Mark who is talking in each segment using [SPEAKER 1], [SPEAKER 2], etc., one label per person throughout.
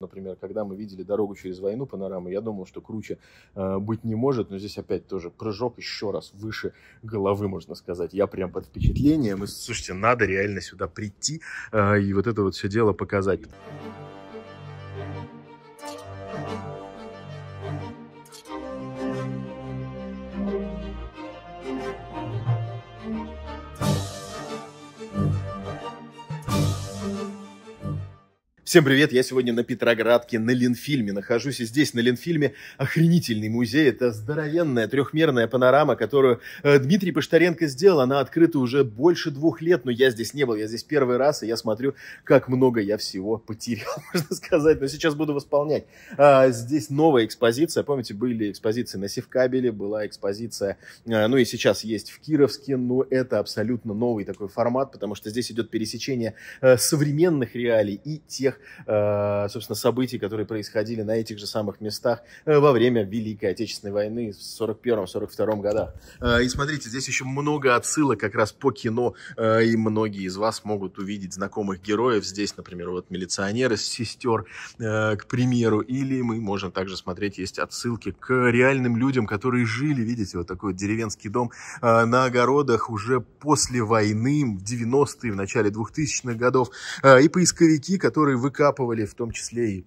[SPEAKER 1] Например, когда мы видели «Дорогу через войну» панорамы, я думал, что круче э, быть не может, но здесь опять тоже прыжок еще раз выше головы, можно сказать. Я прям под впечатлением, и, слушайте, надо реально сюда прийти э, и вот это вот все дело показать. Всем привет, я сегодня на Петроградке, на Ленфильме нахожусь, и здесь на Ленфильме охренительный музей, это здоровенная трехмерная панорама, которую э, Дмитрий Поштаренко сделал, она открыта уже больше двух лет, но я здесь не был, я здесь первый раз, и я смотрю, как много я всего потерял, можно сказать, но сейчас буду восполнять. А, здесь новая экспозиция, помните, были экспозиции на Севкабеле, была экспозиция, э, ну и сейчас есть в Кировске, но это абсолютно новый такой формат, потому что здесь идет пересечение э, современных реалий и тех тех, э, собственно, событий, которые происходили на этих же самых местах э, во время Великой Отечественной войны в 41-42 годах. Э, и смотрите, здесь еще много отсылок как раз по кино, и многие из вас могут увидеть знакомых героев. Здесь, например, вот милиционер «Сестер», к примеру, или мы можем также смотреть, есть отсылки к реальным людям, которые жили, видите, вот такой вот деревенский дом на огородах уже после войны, в 90-е, в начале 2000-х годов, и поисковики, которые выкапывали в том числе и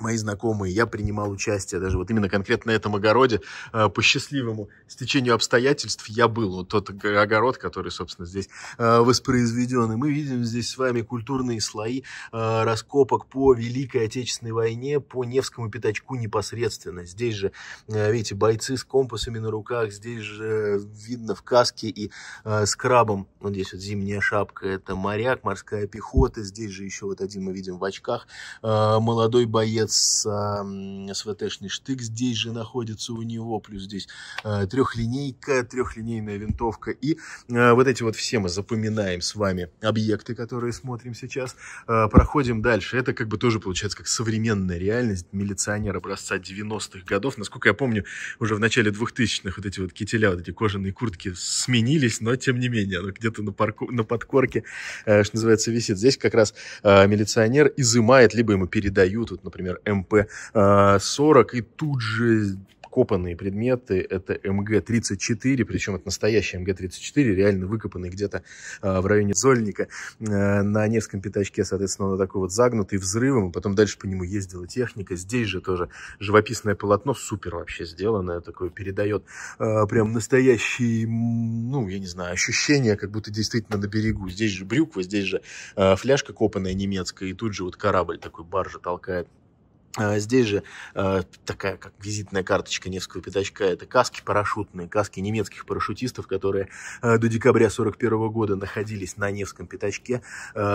[SPEAKER 1] мои знакомые, я принимал участие даже вот именно конкретно на этом огороде. Э, по счастливому стечению обстоятельств я был. Вот тот огород, который, собственно, здесь э, воспроизведен. И мы видим здесь с вами культурные слои э, раскопок по Великой Отечественной войне, по Невскому пятачку непосредственно. Здесь же, видите, бойцы с компасами на руках, здесь же видно в каске и с крабом. Вот здесь вот зимняя шапка, это моряк, морская пехота. Здесь же еще вот один мы видим в очках молодой боец отец, а, СВТшный штык здесь же находится у него, плюс здесь а, трехлинейка, трехлинейная винтовка. И а, вот эти вот все мы запоминаем с вами объекты, которые смотрим сейчас. Проходим дальше. Это как бы тоже получается как современная реальность милиционер образца 90-х годов. Насколько я помню, уже в начале 2000-х вот эти вот кителя, вот эти кожаные куртки сменились, но тем не менее, оно где-то на, парку, на подкорке, э, что называется, висит. Здесь как раз милиционер изымает, либо ему передают, вот, например, МП-40, э, и тут же копанные предметы, это МГ-34, причем это настоящий МГ-34, реально выкопанный где-то э, в районе Зольника, э, на Невском пятачке, соответственно, он такой вот загнутый взрывом, и потом дальше по нему ездила техника, здесь же тоже живописное полотно, супер вообще сделанное, такое передает э, прям настоящие, ну, я не знаю, ощущения, как будто действительно на берегу, здесь же брюква, здесь же э, фляжка копанная немецкая, и тут же вот корабль такой, баржа толкает а, здесь же а, такая как визитная карточка Невского пятачка, это каски парашютные, каски немецких парашютистов, которые а, до декабря 41 года находились на Невском пятачке,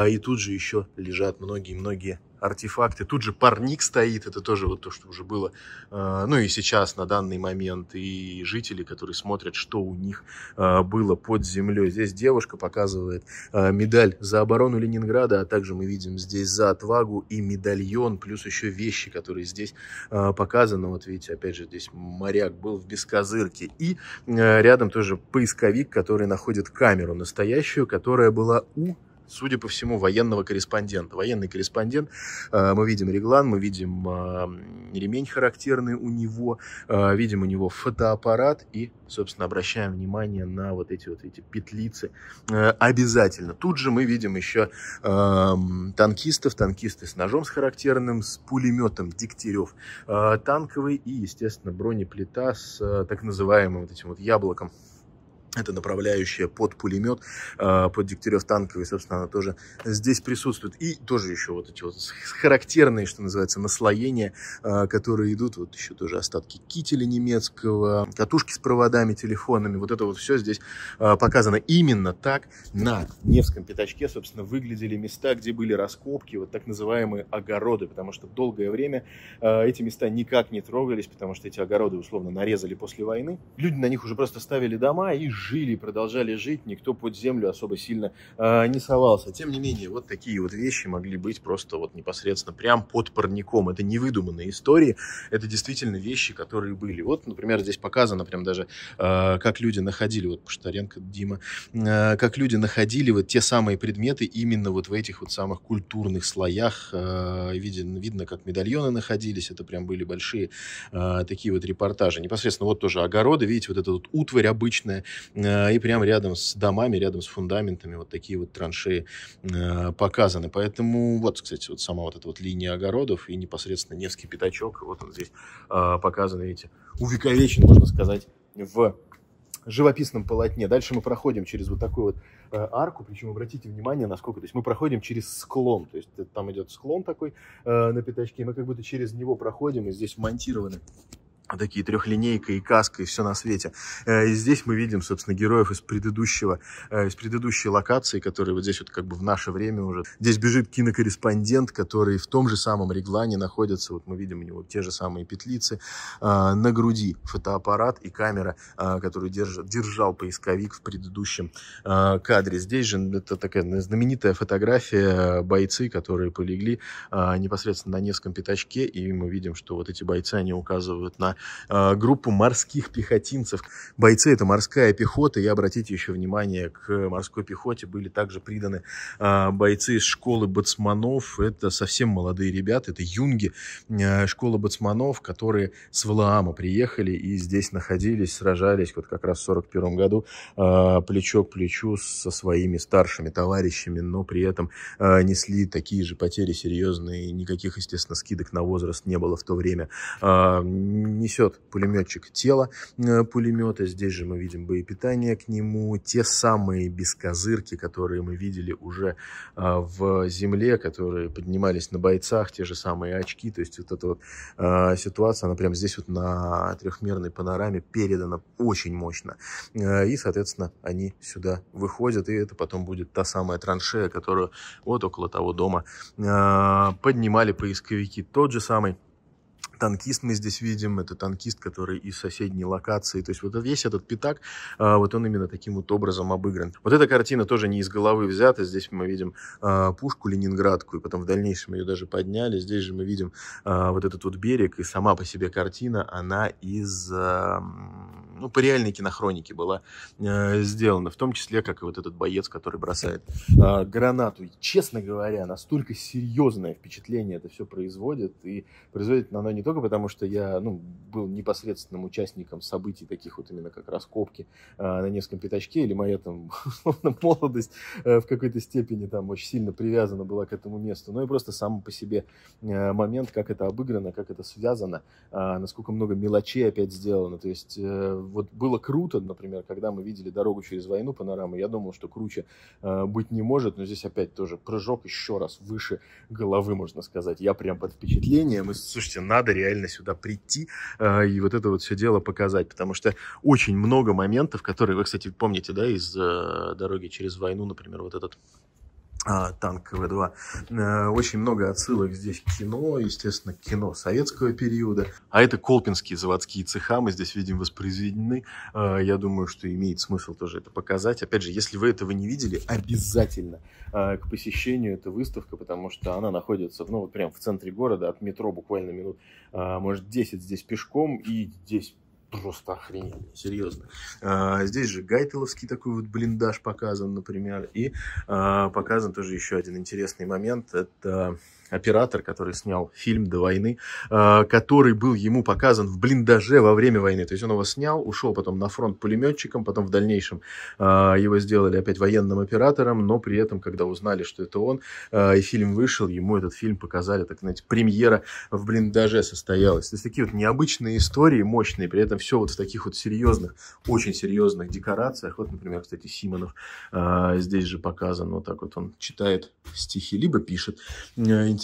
[SPEAKER 1] и тут же еще лежат многие-многие артефакты. Тут же парник стоит, это тоже вот то, что уже было, э, ну и сейчас на данный момент, и жители, которые смотрят, что у них э, было под землей. Здесь девушка показывает э, медаль за оборону Ленинграда, а также мы видим здесь за отвагу и медальон, плюс еще вещи, которые здесь показаны. Вот видите, опять же, здесь моряк был в Бескозырке. И рядом тоже поисковик, который находит камеру настоящую, которая была у судя по всему, военного корреспондента. Военный корреспондент, э, мы видим реглан, мы видим э, ремень характерный у него, э, видим у него фотоаппарат и, собственно, обращаем внимание на вот эти вот эти петлицы обязательно. Тут же мы видим еще эм, танкистов, танкисты с ножом с характерным, с пулеметом Дегтярев танковый и, естественно, бронеплита с так называемым вот этим вот яблоком это направляющая под пулемет, а, под Дегтярев танковый, собственно, она тоже здесь присутствует. И тоже еще вот эти вот характерные, что называется, наслоения, а, которые идут. Вот еще тоже остатки кителя немецкого, катушки с проводами, телефонами. Вот это вот все здесь а, показано именно так. На Невском пятачке, собственно, выглядели места, где были раскопки, вот так называемые огороды, потому что долгое время эти места никак не трогались, потому что эти огороды условно нарезали после войны. Люди на них уже просто ставили дома и жили, продолжали жить, никто под землю особо сильно э, не совался. Тем не менее, вот такие вот вещи могли быть просто вот непосредственно прям под парником. Это не выдуманные истории, это действительно вещи, которые были. Вот, например, здесь показано прям даже, э, как люди находили, вот Поштаренко, Дима, э, как люди находили вот те самые предметы именно вот в этих вот самых культурных слоях. Э, виден, видно, как медальоны находились, это прям были большие э, такие вот репортажи. Непосредственно вот тоже огороды, видите, вот этот вот утварь обычная, Э, и прямо рядом с домами, рядом с фундаментами вот такие вот траншеи э, показаны. Поэтому вот, кстати, вот сама вот эта вот линия огородов и непосредственно Невский пятачок, вот он здесь э, показан, видите, увековечен, можно сказать, в живописном полотне. Дальше мы проходим через вот такую вот э, арку, причем обратите внимание, насколько, то есть мы проходим через склон, то есть там идет склон такой э, на пятачке, мы как будто через него проходим, и здесь монтированы а такие трехлинейка и каска и все на свете. Э, и здесь мы видим, собственно, героев из предыдущего, э, из предыдущей локации, которые вот здесь вот как бы в наше время уже. Здесь бежит кинокорреспондент, который в том же самом реглане находится, вот мы видим у него те же самые петлицы, э, на груди фотоаппарат и камера, которую держ, держал поисковик в предыдущем кадре. Здесь же это такая знаменитая фотография бойцы, которые полегли непосредственно на Невском пятачке, и мы видим, что вот эти бойцы, они указывают на Э, группу морских пехотинцев. Бойцы – это морская пехота, и обратите еще внимание, к морской пехоте были также приданы э, бойцы из школы бацманов. Это совсем молодые ребята, это юнги, школы э, школа бацманов, которые с Валаама приехали и здесь находились, сражались вот как раз в 41 году плечо к плечу со своими старшими товарищами, но при этом несли такие же потери серьезные, никаких, естественно, скидок на возраст не было в то время. не несет пулеметчик тело э, пулемета. Здесь же мы видим боепитание к нему. Те самые бескозырки, которые мы видели уже э, в земле, которые поднимались на бойцах, те же самые очки. То есть вот эта вот э, ситуация, она прямо здесь вот на трехмерной панораме передана очень мощно. И, соответственно, они сюда выходят, и это потом будет та самая траншея, которую вот около того дома поднимали поисковики. Тот же самый танкист мы здесь видим, это танкист, который из соседней локации, то есть вот весь этот пятак, а, вот он именно таким вот образом обыгран. Вот эта картина тоже не из головы взята, здесь мы видим а, пушку ленинградку, и потом в дальнейшем ее даже подняли, здесь же мы видим а, вот этот вот берег, и сама по себе картина, она из ну, по реальной кинохронике была э, сделана, в том числе, как и вот этот боец, который бросает э, гранату. И, честно говоря, настолько серьезное впечатление это все производит, и производит оно не только потому, что я, ну, был непосредственным участником событий таких вот именно как раскопки э, на Невском пятачке, или моя там, условно, молодость э, в какой-то степени там очень сильно привязана была к этому месту, но и просто сам по себе э, момент, как это обыграно, как это связано, э, насколько много мелочей опять сделано, то есть э, вот было круто, например, когда мы видели «Дорогу через войну» панорамы, я думал, что круче э, быть не может, но здесь опять тоже прыжок еще раз выше головы, можно сказать. Я прям под впечатлением, и, слушайте, надо реально сюда прийти э, и вот это вот все дело показать, потому что очень много моментов, которые, вы, кстати, помните, да, из э, «Дороги через войну», например, вот этот а, танк В-2. Э, очень много отсылок здесь к кино, естественно, к кино советского периода. А это колпинские заводские цеха, мы здесь видим воспроизведены. Э, я думаю, что имеет смысл тоже это показать. Опять же, если вы этого не видели, обязательно э, к посещению эта выставка, потому что она находится, ну, вот прям в центре города, от метро буквально минут, может, 10 здесь пешком, и здесь просто охрененно, серьезно. А, здесь же Гайтеловский такой вот блиндаж показан, например, и а, показан тоже еще один интересный момент, это оператор, который снял фильм до войны, э, который был ему показан в блиндаже во время войны. То есть он его снял, ушел потом на фронт пулеметчиком, потом в дальнейшем э, его сделали опять военным оператором, но при этом, когда узнали, что это он, э, и фильм вышел, ему этот фильм показали, так сказать, премьера в блиндаже состоялась. То есть такие вот необычные истории, мощные, при этом все вот в таких вот серьезных, очень серьезных декорациях. Вот, например, кстати, Симонов здесь же показан, вот так вот он читает стихи, либо пишет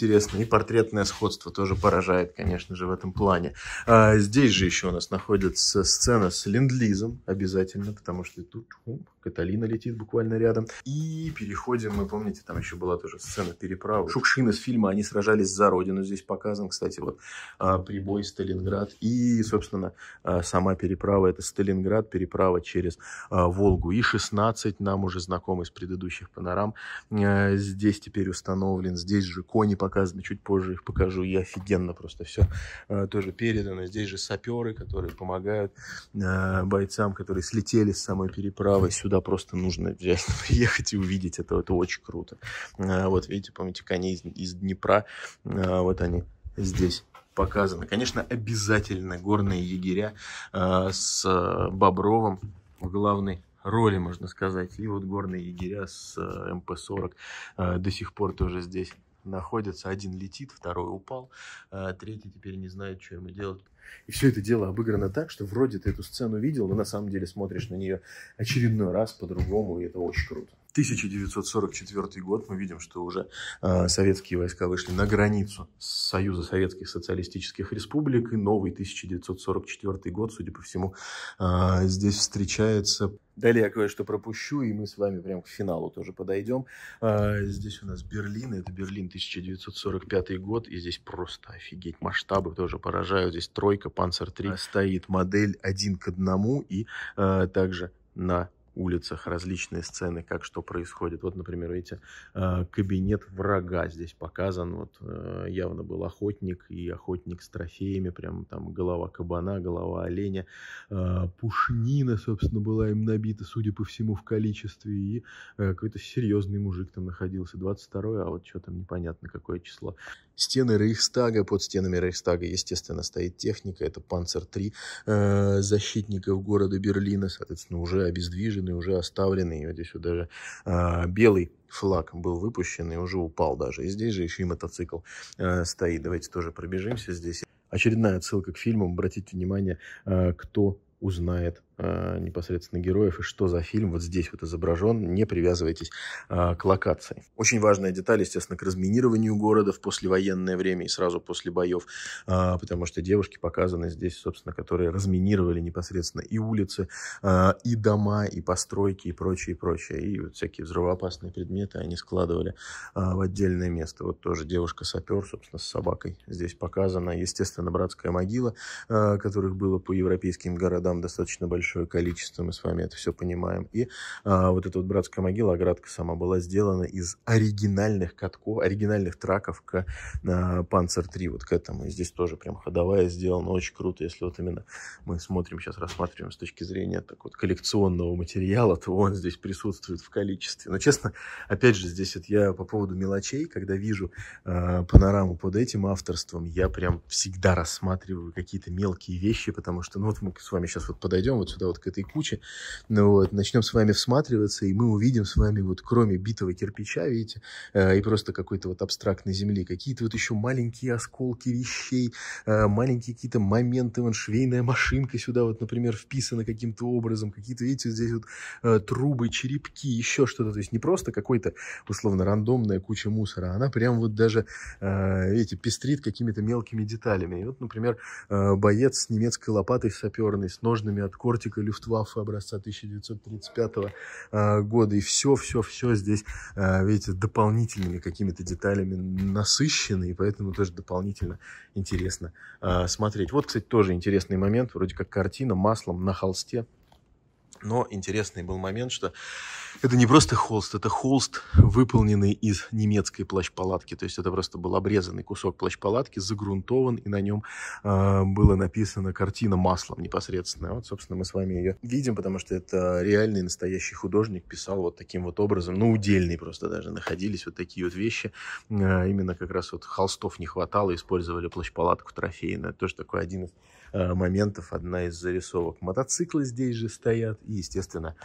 [SPEAKER 1] интересно. И портретное сходство тоже поражает, конечно же, в этом плане. А, здесь же еще у нас находится сцена с Линдлизом обязательно, потому что тут хум, Каталина летит буквально рядом. И переходим, мы помните, там еще была тоже сцена переправы. Шукшин из фильма «Они сражались за родину» здесь показан, кстати, вот а, прибой Сталинград. И, собственно, а, сама переправа, это Сталинград, переправа через а, Волгу. И 16 нам уже знакомый с предыдущих панорам. Здесь теперь установлен, здесь же кони показаны показано, чуть позже их покажу, и офигенно просто все э, тоже передано. Здесь же саперы, которые помогают э, бойцам, которые слетели с самой переправы, сюда просто нужно обязательно приехать и увидеть это, это очень круто. Э, вот видите, помните, коней из, из Днепра, э, вот они здесь показаны. Конечно, обязательно горные егеря э, с э, Бобровым в главной роли, можно сказать. И вот горные егеря с э, МП-40 э, до сих пор тоже здесь находятся. Один летит, второй упал, а третий теперь не знает, что ему делать. И все это дело обыграно так, что вроде ты эту сцену видел, но на самом деле смотришь на нее очередной раз по-другому, и это очень круто. 1944 год, мы видим, что уже э, советские войска вышли на границу Союза Советских Социалистических Республик, и новый 1944 год, судя по всему, э, здесь встречается. Далее я кое-что пропущу, и мы с вами прямо к финалу тоже подойдем. Э, здесь у нас Берлин, это Берлин 1945 год, и здесь просто офигеть, масштабы тоже поражают. Здесь тройка, Панцер 3, э, стоит модель один к одному, и э, также на улицах различные сцены, как что происходит. Вот, например, видите, э, кабинет врага здесь показан. Вот э, явно был охотник и охотник с трофеями, прям там голова кабана, голова оленя. Э, пушнина, собственно, была им набита, судя по всему, в количестве. И какой-то серьезный мужик там находился, 22 а вот что там непонятно, какое число. Стены Рейхстага, под стенами Рейхстага, естественно, стоит техника, это Панцер-3 защитников города Берлина, соответственно, уже обездвижен выжженный, уже оставленный. вот здесь вот даже э, белый флаг был выпущен и уже упал даже. И здесь же еще и мотоцикл э, стоит. Давайте тоже пробежимся здесь. Очередная отсылка к фильмам. Обратите внимание, э, кто узнает э, непосредственно героев и что за фильм вот здесь вот изображен, не привязывайтесь э, к локации. Очень важная деталь, естественно, к разминированию города в послевоенное время и сразу после боев, э, потому что девушки показаны здесь, собственно, которые разминировали непосредственно и улицы, э, и дома, и постройки, и прочее, и прочее. И вот всякие взрывоопасные предметы они складывали э, в отдельное место. Вот тоже девушка-сапер, собственно, с собакой здесь показана. Естественно, братская могила, э, которых было по европейским городам достаточно большое большое количество, мы с вами это все понимаем. И а, вот эта вот братская могила, оградка сама была сделана из оригинальных катков, оригинальных траков к а, панцер Panzer 3, вот к этому. И здесь тоже прям ходовая сделана, очень круто, если вот именно мы смотрим, сейчас рассматриваем с точки зрения так вот коллекционного материала, то он здесь присутствует в количестве. Но честно, опять же, здесь вот я по поводу мелочей, когда вижу э, панораму под этим авторством, я прям всегда рассматриваю какие-то мелкие вещи, потому что, ну вот мы с вами сейчас вот подойдем вот сюда, сюда вот к этой куче, ну, вот, начнем с вами всматриваться, и мы увидим с вами вот кроме битого кирпича, видите, э, и просто какой-то вот абстрактной земли, какие-то вот еще маленькие осколки вещей, э, маленькие какие-то моменты, вон швейная машинка сюда вот, например, вписана каким-то образом, какие-то, видите, здесь вот э, трубы, черепки, еще что-то, то есть не просто какой-то, условно, рандомная куча мусора, она прям вот даже, э, видите, пестрит какими-то мелкими деталями. И вот, например, э, боец с немецкой лопатой саперной, с ножными от кортика, летчика Люфтваффе образца 1935 а, года. И все-все-все здесь, а, видите, дополнительными какими-то деталями насыщены, и поэтому тоже дополнительно интересно а, смотреть. Вот, кстати, тоже интересный момент, вроде как картина маслом на холсте но интересный был момент, что это не просто холст, это холст, выполненный из немецкой плащ-палатки. То есть это просто был обрезанный кусок плащ-палатки, загрунтован, и на нем э, а, была написана картина маслом непосредственно. Вот, собственно, мы с вами ее видим, потому что это реальный настоящий художник писал вот таким вот образом, ну, удельный просто даже, находились вот такие вот вещи. Э, именно как раз вот холстов не хватало, использовали плащ-палатку трофейную. Это тоже такой один из Э, моментов одна из зарисовок. Мотоциклы здесь же стоят. И, естественно,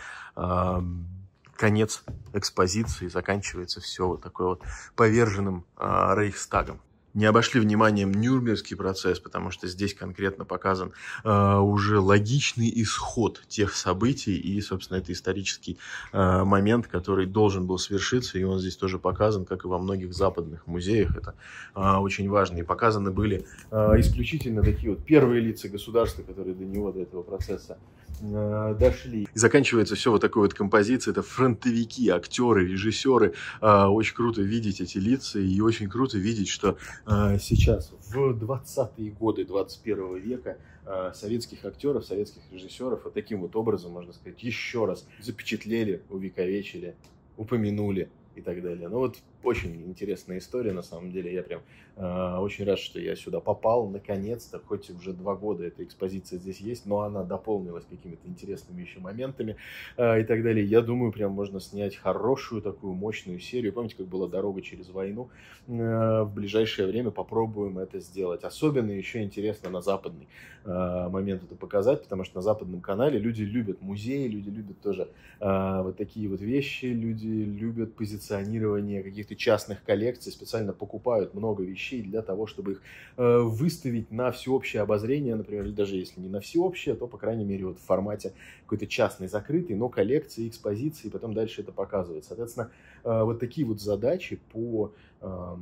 [SPEAKER 1] конец экспозиции заканчивается все вот такой вот поверженным а, Рейхстагом не обошли вниманием Нюрнбергский процесс, потому что здесь конкретно показан э, уже логичный исход тех событий, и, собственно, это исторический э, момент, который должен был свершиться, и он здесь тоже показан, как и во многих западных музеях, это э, очень важно, и показаны были э, исключительно такие вот первые лица государства, которые до него, до этого процесса э, дошли. И заканчивается все вот такой вот композицией, это фронтовики, актеры, режиссеры, э, очень круто видеть эти лица, и очень круто видеть, что а, сейчас, в 20-е годы 21 века, а, советских актеров, советских режиссеров вот таким вот образом, можно сказать, еще раз запечатлели, увековечили, упомянули и так далее. Ну вот очень интересная история, на самом деле. Я прям э, очень рад, что я сюда попал, наконец-то. Хоть уже два года эта экспозиция здесь есть, но она дополнилась какими-то интересными еще моментами э, и так далее. Я думаю, прям можно снять хорошую такую мощную серию. Помните, как была «Дорога через войну»? Э, в ближайшее время попробуем это сделать. Особенно еще интересно на западный э, момент это показать, потому что на западном канале люди любят музеи, люди любят тоже э, вот такие вот вещи, люди любят позиционирование каких-то и частных коллекций специально покупают много вещей для того, чтобы их э, выставить на всеобщее обозрение, например, даже если не на всеобщее, то, по крайней мере, вот в формате какой-то частной, закрытой, но коллекции, экспозиции, потом дальше это показывать. Соответственно, э, вот такие вот задачи по э,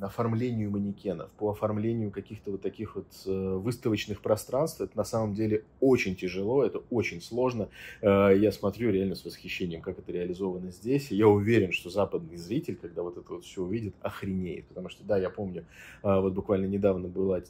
[SPEAKER 1] оформлению манекенов, по оформлению каких-то вот таких вот э, выставочных пространств, это на самом деле очень тяжело, это очень сложно. Э, я смотрю реально с восхищением, как это реализовано здесь. И я уверен, что западный зритель, когда вот это вот все увидит, охренеет. Потому что, да, я помню, э, вот буквально недавно было,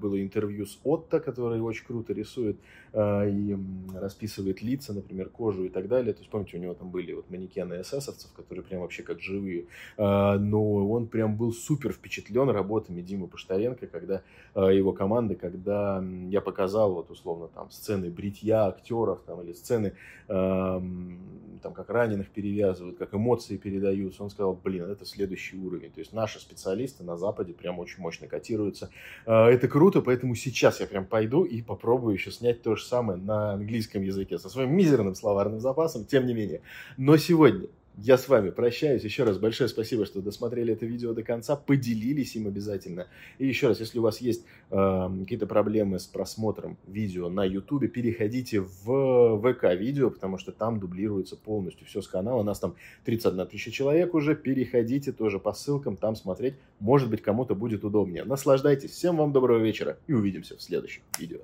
[SPEAKER 1] было интервью с Отто, который очень круто рисует и расписывает лица, например, кожу и так далее. То есть, помните, у него там были вот манекены эсэсовцев, которые прям вообще как живые. Но он прям был супер супер впечатлен работами Димы Поштаренко, когда э, его команды, когда я показал вот условно там сцены бритья актеров там или сцены э, там как раненых перевязывают, как эмоции передаются, он сказал, блин, это следующий уровень. То есть наши специалисты на Западе прям очень мощно котируются. Э, это круто, поэтому сейчас я прям пойду и попробую еще снять то же самое на английском языке со своим мизерным словарным запасом, тем не менее. Но сегодня я с вами прощаюсь. Еще раз большое спасибо, что досмотрели это видео до конца, поделились им обязательно. И еще раз, если у вас есть э, какие-то проблемы с просмотром видео на YouTube, переходите в ВК-видео, потому что там дублируется полностью все с канала. У нас там 31 тысяча человек уже. Переходите тоже по ссылкам, там смотреть. Может быть, кому-то будет удобнее. Наслаждайтесь. Всем вам доброго вечера и увидимся в следующем видео.